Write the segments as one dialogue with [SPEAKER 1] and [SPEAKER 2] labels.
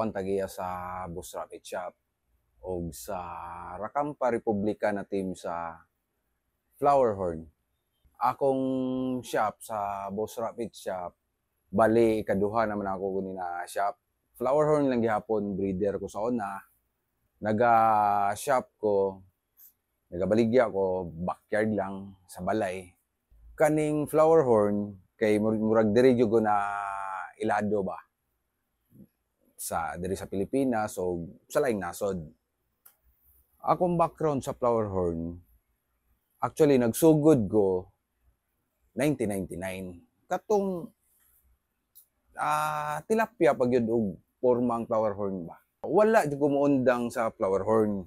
[SPEAKER 1] Butuan Tagiya sa Bus Rapid Shop o sa Rakampa Republika na team sa Flowerhorn. Akong shop sa Boss Rapid Shop, bali ikaduha naman ako kunin na shop. Flowerhorn lang gihapon breeder ko sa una. Naga-shop ko, nagabaligya ko, backyard lang sa balay. Kaning Flowerhorn, kay murag diri na ilado ba sa diri sa Pilipinas so sa laing nasod. Akong background sa flower horn, actually nagsugod ko 1999. Katong uh, tilapia pag yun og formang flower horn ba. Wala di kumuundang sa flower horn.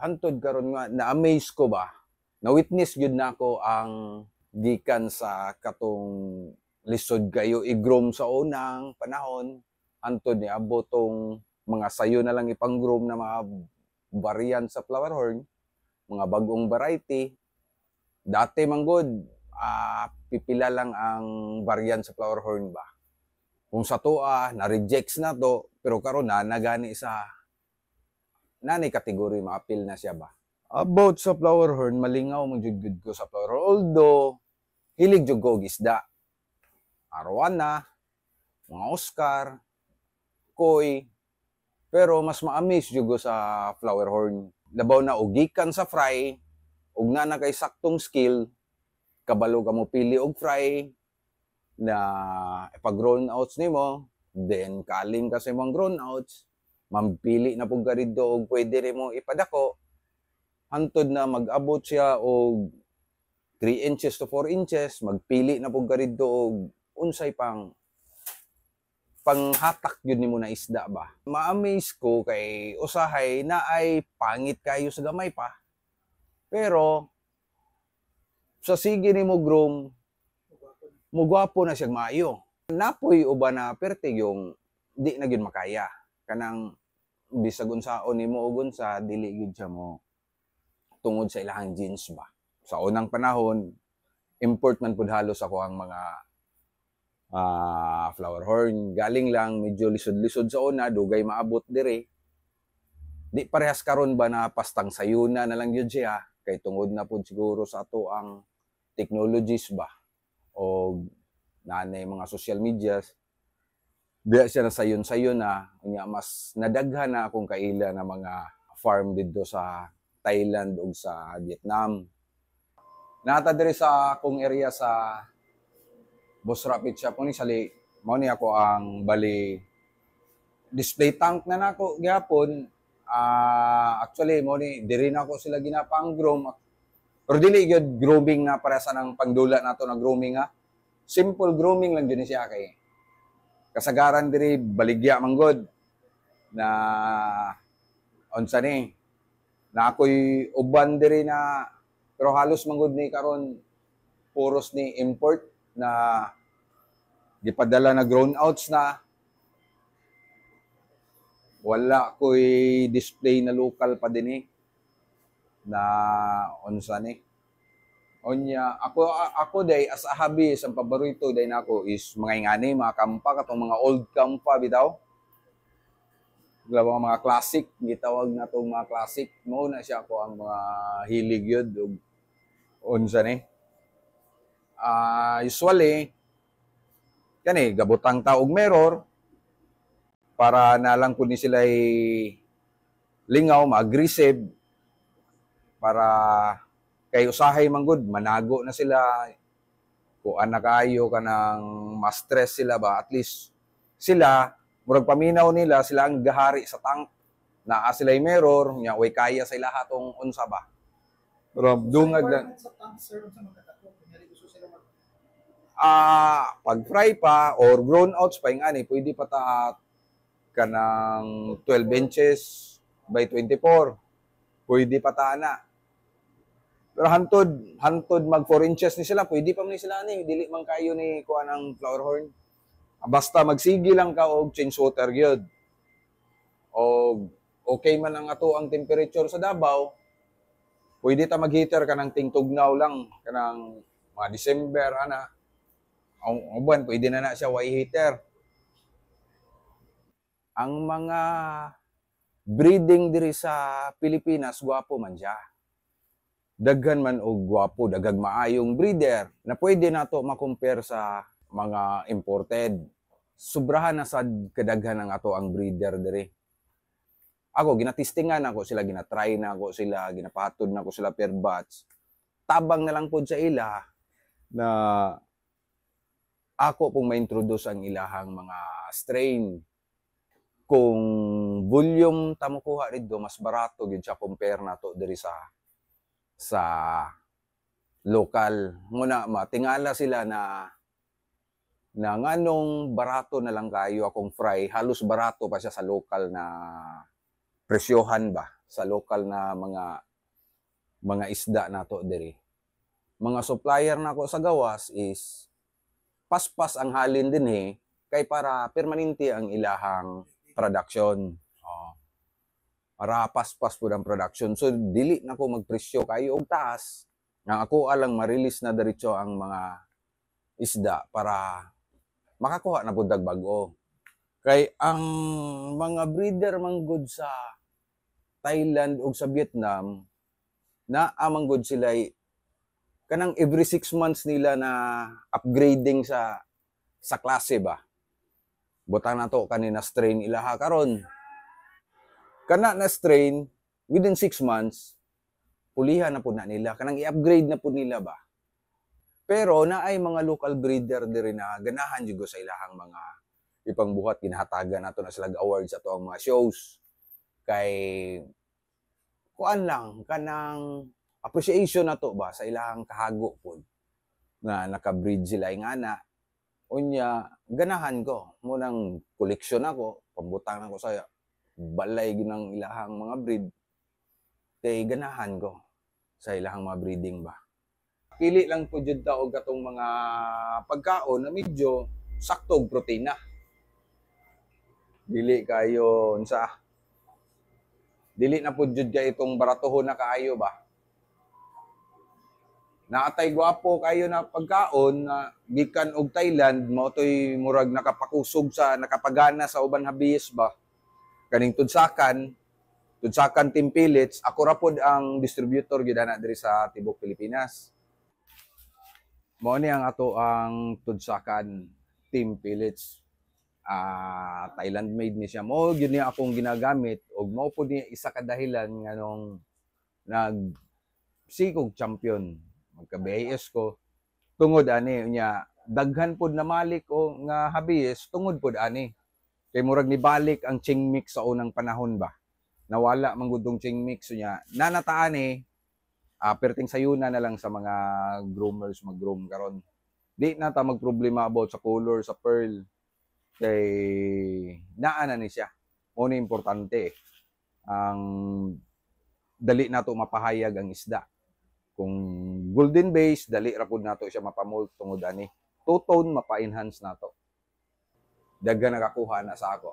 [SPEAKER 1] Hantod karon nga na-amaze ko ba. Na-witness gyud nako na ang gikan sa katong lisod kayo igrom sa unang panahon Anthony abotong mga sayo na lang ipang-groom na mga variant sa flower horn, mga bagong variety. Dati manggod, uh, pipila lang ang variant sa flower horn ba. Kung sa to ah, na-rejects na to, pero karon na nagani sa nanay kategory ma-appeal na siya ba. About sa flower horn, malingaw mo jud ko sa flower horn. Although, hilig jud ko og isda. Arwana, mga Oscar, koi, pero mas maamis jugo sa flower horn. Labaw na og gikan sa fry, og na na kay saktong skill, kabalo ka mo pili og fry na pag grown outs nimo, then kaling kasi sa imong grown outs, mampili na pug gari do og pwede nimo ipadako hangtod na mag-abot siya og 3 inches to 4 inches, magpili na pug gari og unsay pang panghatak yun ni mo na isda ba. Ma-amaze ko kay usahay na ay pangit kayo sa gamay pa. Pero sa sige ni mo groom, mugwapo na siya maayo. Napoy o ba na perte yung di na gyud makaya. Kanang bisag unsaon ni mo ugon sa dili gyud siya mo tungod sa ilang jeans ba. Sa unang panahon, import man pud halos ako ang mga uh, flower horn galing lang medyo lisod-lisod sa una dugay maabot dire di parehas karon ba na pastang sayuna na lang yun siya kay tungod na pud siguro sa ato ang technologies ba o nanay mga social medias diya siya na sayon sayon na unya mas nadaghan na akong kaila na mga farm didto sa Thailand ug sa Vietnam nata diri sa akong area sa Boss Rapid Shop ko ni sali mao ni ako ang bali display tank na nako gyapon uh, ah, actually mo ni diri na ako sila ginapang groom pero dili gyud grooming na para sa nang pangdula nato na grooming ha simple grooming lang gyud siya kay kasagaran diri baligya man na unsa ni na ako'y uban diri na pero halos man ni karon puros ni import na gipadala na grown outs na wala ko'y display na local pa din eh na onsa ni eh. Onya, ako ako day as a hobby sa paborito day na ako is mga ingani, mga kampa katong mga old kampa bitaw. Glaba mga classic gitawag na tong mga classic. Mao na siya ako ang mga hilig yod og onsa ni. Eh uh, usually, kani eh, gabutang taog meror para nalang ko ni sila lingaw, ma-aggressive, para kay usahay manggod, manago na sila, kuan na kayo ka ng ma-stress sila ba, at least sila, murag paminaw nila, sila ang gahari sa tank, naa sila ay mirror, niya, way kaya sa lahat tong unsa ba. Pero, dungag na... Sa tank, sir, sa uh, ah, pag-fry pa or grown outs pa yung ani, pwede pa ta kanang 12 inches by 24. Pwede pa ta na. Pero hantod, hantod mag 4 inches ni sila, pwede pa man ni sila ni, dili man kayo ni kuha ng flower horn. Ah, basta magsigi lang ka og change water gyud. Og okay man ang ato ang temperature sa Davao, pwede ta mag-heater ka ng tingtugnaw lang kanang mga December ana uban pwede na na siya way hater? Ang mga breeding diri sa Pilipinas guwapo man siya. Daghan man og guwapo, dagag maayong breeder na pwede nato makompare sa mga imported. Sobrahan na sad kadaghan ang ato ang breeder diri. Ako ginatistingan ako sila, ginatry na ako sila, ginapahatod na ako sila per batch. Tabang na lang pod sa ila na ako pong ma-introduce ang ilahang mga strain. Kung volume ta makuha dito, mas barato gid siya compare to diri sa sa local. Muna matingala sila na na nganong barato na lang kayo akong fry, halos barato pa siya sa local na presyohan ba sa local na mga mga isda nato diri. Mga supplier nako na sa gawas is paspas ang halin din eh kay para permanente ang ilahang production. Oh. Para paspas po ng production. So dili na ko magpresyo kayo og taas nga ako alang ma-release na diretso ang mga isda para makakuha na pud bag Kay ang mga breeder good sa Thailand o sa Vietnam, na amanggod sila kanang every six months nila na upgrading sa sa klase ba butang na to kanina strain ilaha karon kana na strain within six months pulihan na po na nila kanang i-upgrade na po nila ba pero na ay mga local breeder diri na ganahan jugo sa ilahang mga ipangbuhat ginahatagan nato na sila awards ato ang mga shows kay kuan lang kanang appreciation na to ba sa ilang kahago po nga bridge sila yung ana unya ganahan ko mo koleksyon ako pambutang nako sa balay ng ilahang mga breed kay ganahan ko sa ilahang mga breeding ba kili lang po jud ta og katong mga pagkaon na medyo saktog protina dili kayo unsa dili na po jud kay itong baratohon na kaayo ba Naatay gwapo kayo na pagkaon na gikan og Thailand mo toy murag nakapakusog sa nakapagana sa uban habis ba. Kaning tudsakan, tudsakan Team Pellets, ako ra pod ang distributor gyud ana diri sa tibok Pilipinas. Mao ni ang ato ang tudsakan Team Pellets. uh, Thailand made ni siya. mo gyud niya akong ginagamit og mao pod ni isa ka dahilan nganong nag sikog champion pagka-BIS ko tungod ani unya daghan pod na malik o nga habis tungod pod ani kay murag nibalik ang ching mix sa unang panahon ba nawala manggudong ching mix nya nanataan eh uh, perting sayuna na lang sa mga groomers mag-groom karon di na ta magproblema about sa color sa pearl kay naa na ni siya mo importante eh. ang dali na to mapahayag ang isda kung golden base, dali ra pud nato siya mapamold tungod ani. Two-tone mapa-enhance nato. Daghan nakakuha na sa ako.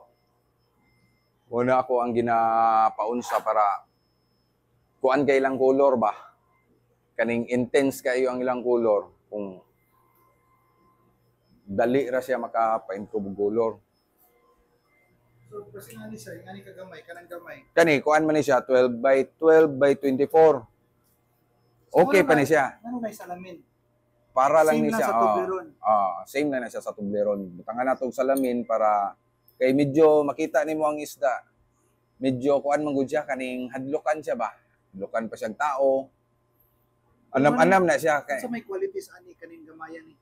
[SPEAKER 1] Una ako ang ginapaunsa para kuan kay lang color ba? Kaning intense kayo ang ilang color kung dali ra siya makapaimprove color. So, kasi nga ni sir, nga kagamay, kanang gamay. Kani, kuan man ni siya, 12 by 12 by 24. Okay pa na siya. Ano may salamin? Para lang same ni siya. Same na sa tubleron. Oh, oh, same na na siya sa tubleron. Butangan ah, na tong salamin para kay medyo makita nimo ang isda. Medyo kuan man gud kaning hadlokan siya ba? Hadlokan pa siyang tao. Anam-anam na siya kay. Sa may qualities ani kaning gamayan ni.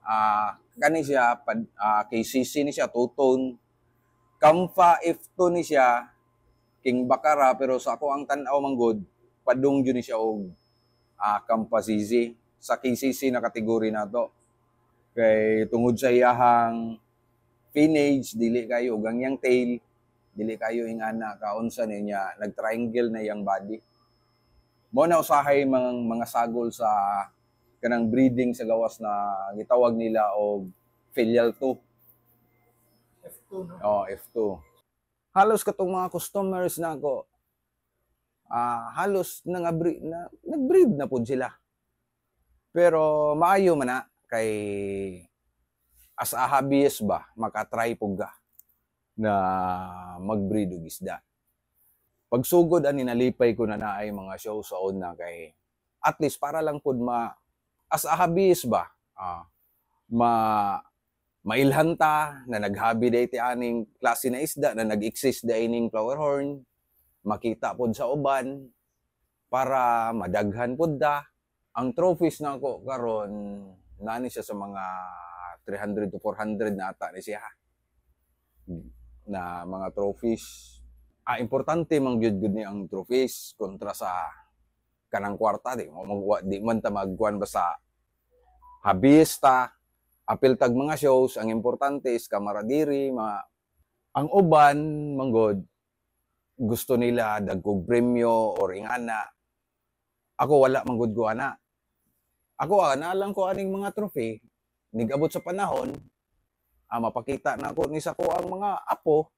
[SPEAKER 1] Ah, uh, kani siya pad ah, kay CC ni siya tuton. Kamfa F2 ni siya King Bakara pero sa ako ang tan-aw man good padung jud ni siya og akam pa sa KCC na kategory na to. Kay tungod sa iyahang pinage, dili kayo gangyang tail, dili kayo ingana kaon sa niya nag-triangle na yang body. Mo na usahay mga mga sagol sa kanang breeding sa gawas na gitawag nila og filial 2. F2 no? Oh, F2. Halos katong mga customers na ako uh, halos nang na, nag-breed na po sila. Pero maayo man na kay as a hobbyist ba makatry po ga na mag-breed og isda. Pagsugod ani nalipay ko na naay mga show sa na kay at least para lang pud ma as a hobbyist ba uh, ma mailhanta na naghabi day ti aning klase na isda na nag-exist day ning flower horn makita pod sa uban para madaghan pod da ang trophies na ako karon nani siya sa mga 300 to 400 na ata ni siya na mga trophies ah, importante mang good good ni ang trophies kontra sa kanang kwarta di mo mag di man ta magkuan basta habista apil tag mga shows ang importante is kamaradiri ma ang uban mang good, gusto nila dagkog premyo or ingana. Ako wala manggod ko ana. Ako ana ah, lang ko aning mga trophy nigabot sa panahon ah, mapakita na ko ni sa ko ang mga apo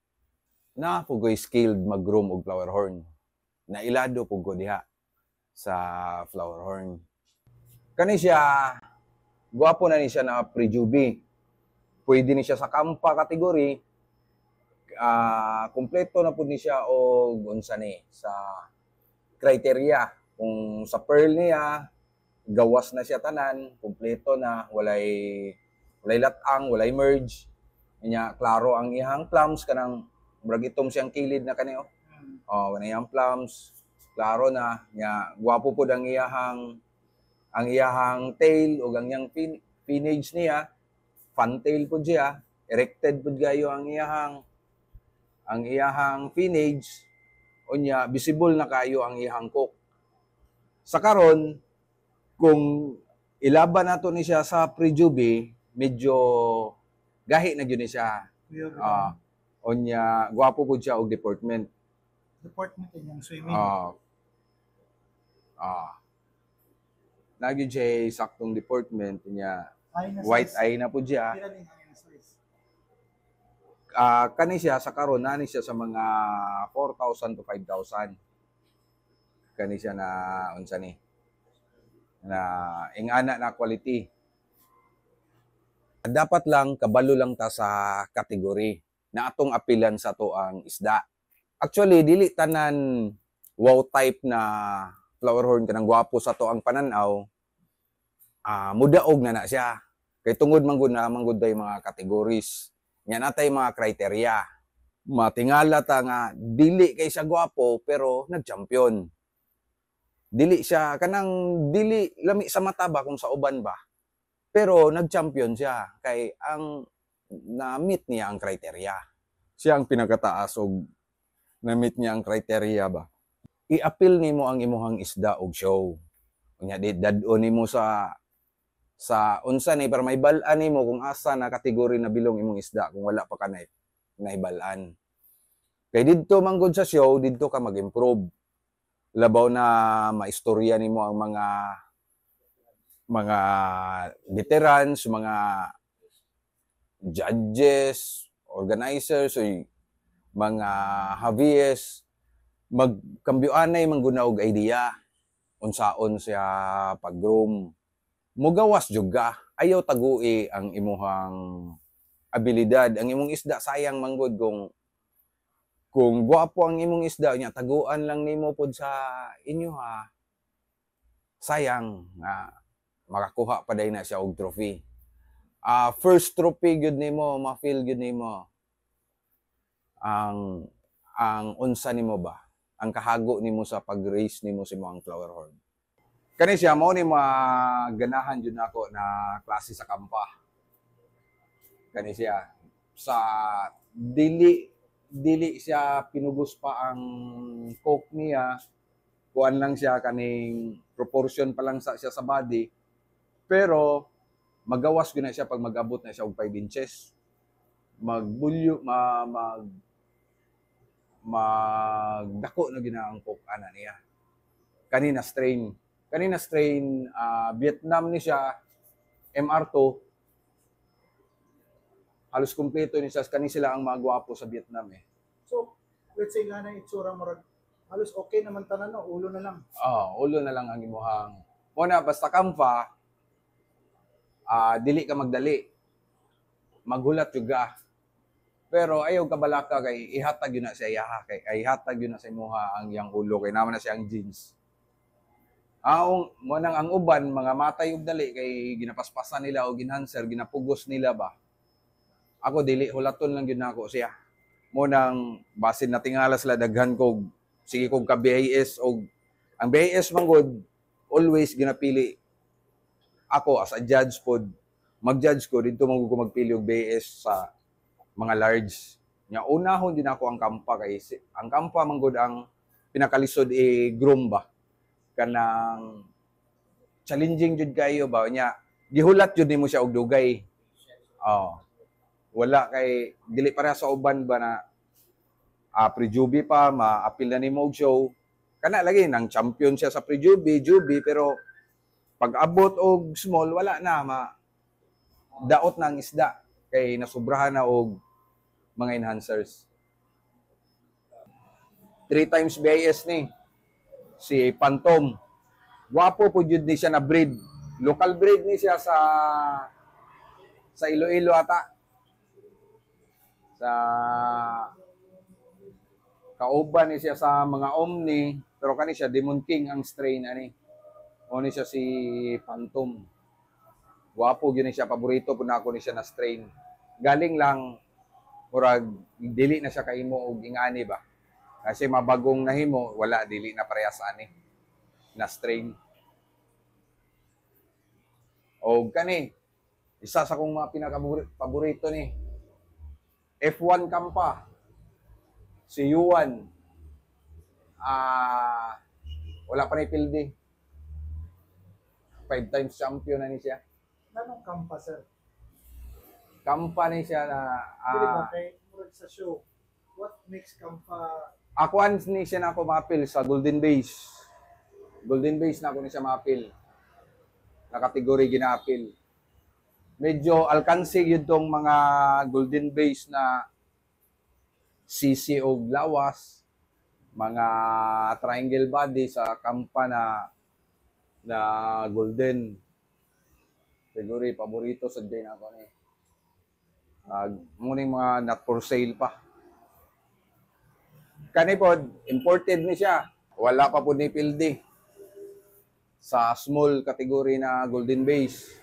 [SPEAKER 1] na pugoy skilled magroom og flower horn. Na ilado pugo diha sa flower horn. Kani siya guwapo na ni siya na prejubi. Pwede ni siya sa kampa kategory uh, ah, kompleto na po ni siya o unsa ni sa criteria kung sa pearl niya gawas na siya tanan kompleto na walay walay latang walay merge niya klaro ang ihang plums kanang murag itom siyang kilid na kaniyo oh oh kaniyang plums klaro na niya gwapo pod ang iyahang ang iyahang tail o ang iyang pin, pinage niya fantail pud siya erected pud gayo ang iyahang ang iyahang finage unya visible na kayo ang iyahang cook. Sa karon kung ilaban nato ni siya sa prejube medyo gahi na gyud ni siya. Uh, unya gwapo pud siya og department. Department niya swimming. Uh, Ah. ah. Nagyod siya saktong department niya.
[SPEAKER 2] white eye na pud siya
[SPEAKER 1] uh, kani siya sa karon nani siya sa mga 4,000 to 5,000 kani siya na unsa ni na ingana na quality dapat lang kabalo lang ta sa kategory na atong apilan sa to ang isda actually dili tanan wow type na flower horn kanang gwapo sa to ang pananaw uh, mudaog na na siya kay tungod manggod na manggod day mga categories Nya natay mga kriteria. Matingala ta ah, nga dili kay siya gwapo pero nagchampion. Dili siya kanang dili lami sa mata ba kung sa uban ba. Pero nagchampion siya kay ang na-meet niya ang kriteria. Siya ang pinakataas og na-meet niya ang kriteria ba. I-appeal nimo ang imuhang isda og show. Unya di dadon nimo sa sa unsa ni para maibalaan nimo kung asa na kategory na bilong imong isda kung wala pa ka na naibalaan. Kay didto manggod sa show, didto ka mag-improve. Labaw na maistorya nimo ang mga mga veterans, mga judges, organizers, o mga havies, magkambiwanay manggunaog idea unsaon siya pag-groom mugawas juga ayaw tagui ang imuhang abilidad ang imong isda sayang manggod kung kung gwapo ang imong isda nya taguan lang nimo pod sa inyo ha sayang nga makakuha pa day na siya og trophy uh, first trophy gud nimo ma-feel gud nimo ang ang unsa nimo ba ang kahago nimo sa pag race nimo sa imong flower horn Kani siya mao ni mga ganahan jud nako na klase sa kampa. Kani siya sa dili dili siya pinugos pa ang coke niya kuan lang siya kaning proportion pa lang sa siya sa body pero magawas gyud na siya pag magabot na siya og 5 inches magbulyo ma, mag magdako na gina ang coke ana niya kanina strain Kanina strain uh, Vietnam ni siya, MR2. Halos kumpleto ni siya. Kani sila ang mga gwapo sa Vietnam eh. So, let's say nga na itsura mo halos okay naman tanan no, ulo na lang. ah oh, ulo na lang ang imuhang. Muna, basta kampa, uh, dili ka magdali. Maghulat juga. Pero ayaw kabalaka kay ihatag yun na siya iyaha kay ihatag yun na sa imuha ang yang ulo kay naman na siya ang jeans aong mo nang ang uban mga matay ug dali kay ginapaspasan nila o ginhanser ginapugos nila ba ako dili hulaton lang gyud nako siya mo nang basin na tingala sila daghan kog sige kog ka BAS og ang BAS man gud always ginapili ako as a judge pod mag-judge ko dito mag ko magpili og BAS sa mga large nya unahon din ako ang kampa kay ang kampa man gud ang pinakalisod i e, eh, groom ba kanang challenging jud kayo ba nya gihulat jud nimo siya og dugay. Oh. Wala kay dili pareha sa uban ba na uh, ah, pre-juby pa ma-appeal na nimo og show. Kana lagi nang champion siya sa pre-juby, juby pero pag abot og small wala na ma daot nang isda kay nasubrahan na og mga enhancers. Three times BIS ni si Phantom. Wapo po jud ni siya na breed. Local breed ni siya sa sa Iloilo ata. Sa kauban ni siya sa mga Omni, pero kani siya Demon King ang strain ani. Oni siya si Phantom. Wapo gyud siya paborito po ako ni siya na strain. Galing lang murag dili na siya kaimo og ingani ba. Kasi mabagong nahimo, wala, dili na parehas ani na strain. O kani, isa sa kong mga pinaka-paborito ni. F1 Kampa, si Yuan, ah, wala pa na ipildi. Five times champion na ni siya. Anong Kampa, sir? Kampa ni siya na... Ah, Pwede ba ah, kay, sa show, what makes Kampa ako ans ni siya na ako mapil sa Golden Base. Golden Base na ako ni siya mapil. Na kategory ginapil. Medyo alkansi yun tong mga Golden Base na CC o lawas, mga triangle body sa kampa na na golden. Siguro paborito sa din ako ni. Eh. Uh, muna mga not for sale pa kanipod, imported ni siya. Wala pa po ni Pildi sa small category na golden base.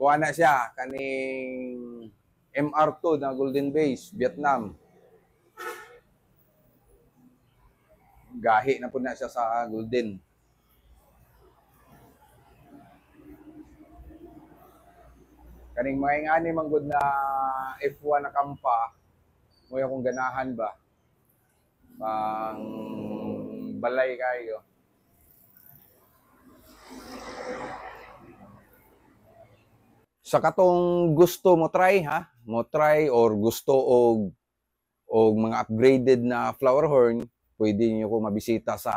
[SPEAKER 1] Kuha na siya kaning MR2 na golden base, Vietnam. Gahi na po na siya sa golden. Kaning mga ingani manggod na F1 na kampa, mo kung ganahan ba? pang balay kayo. Sa katong gusto mo try ha, mo try or gusto og og mga upgraded na flower horn, pwede niyo ko mabisita sa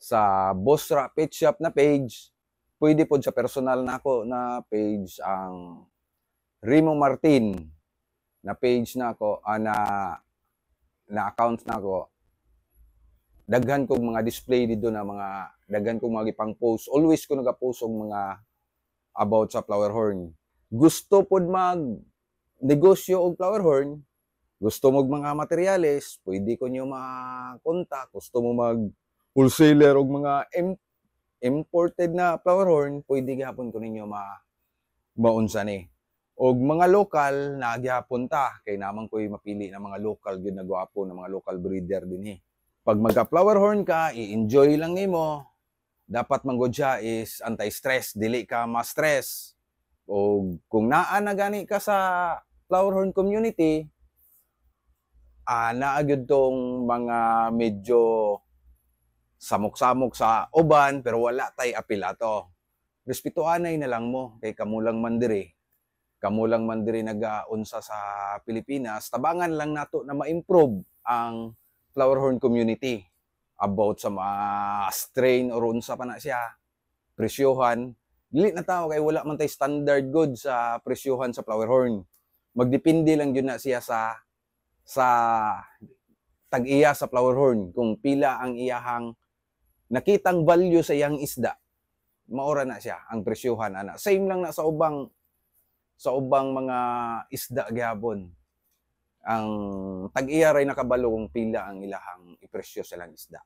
[SPEAKER 1] sa Bosra Pet Shop na page. Pwede po sa personal na ako na page ang Rimo Martin na page na ako uh, na accounts na ako, daghan kog mga display dito na mga daghan kog mga gipang post always ko nagapost og mga about sa flower horn gusto pod mag negosyo og flower horn gusto mo mga materyales pwede ko niyo makontak gusto mo mag wholesaler og mga im- imported na flower horn pwede gihapon ko ninyo ma maunsa ni og mga local na agyapunta kay naman ko'y mapili ng mga local gyud na gwapo ng mga local breeder dinhi. Pag magka flower horn ka, i-enjoy lang nimo. Dapat manggod is anti-stress, dili ka ma-stress. O kung naa na gani ka sa flower horn community, ah, naa tong mga medyo samok-samok sa uban pero wala tay apilato. Respetuanay na lang mo kay kamulang mandiri kamulang man diri nagaunsa sa Pilipinas, tabangan lang nato na ma-improve ang flowerhorn community about sa mga strain or unsa pa na siya, presyohan. Dili na tao kay wala man tay standard good sa presyohan sa flowerhorn Magdepende lang yun na siya sa sa tag-iya sa flowerhorn kung pila ang iyahang nakitang value sa iyang isda maura na siya ang presyohan ana same lang na sa ubang sa ubang mga isda gihapon ang tag-iya ray nakabalong pila ang ilahang ipresyo sa lang isda.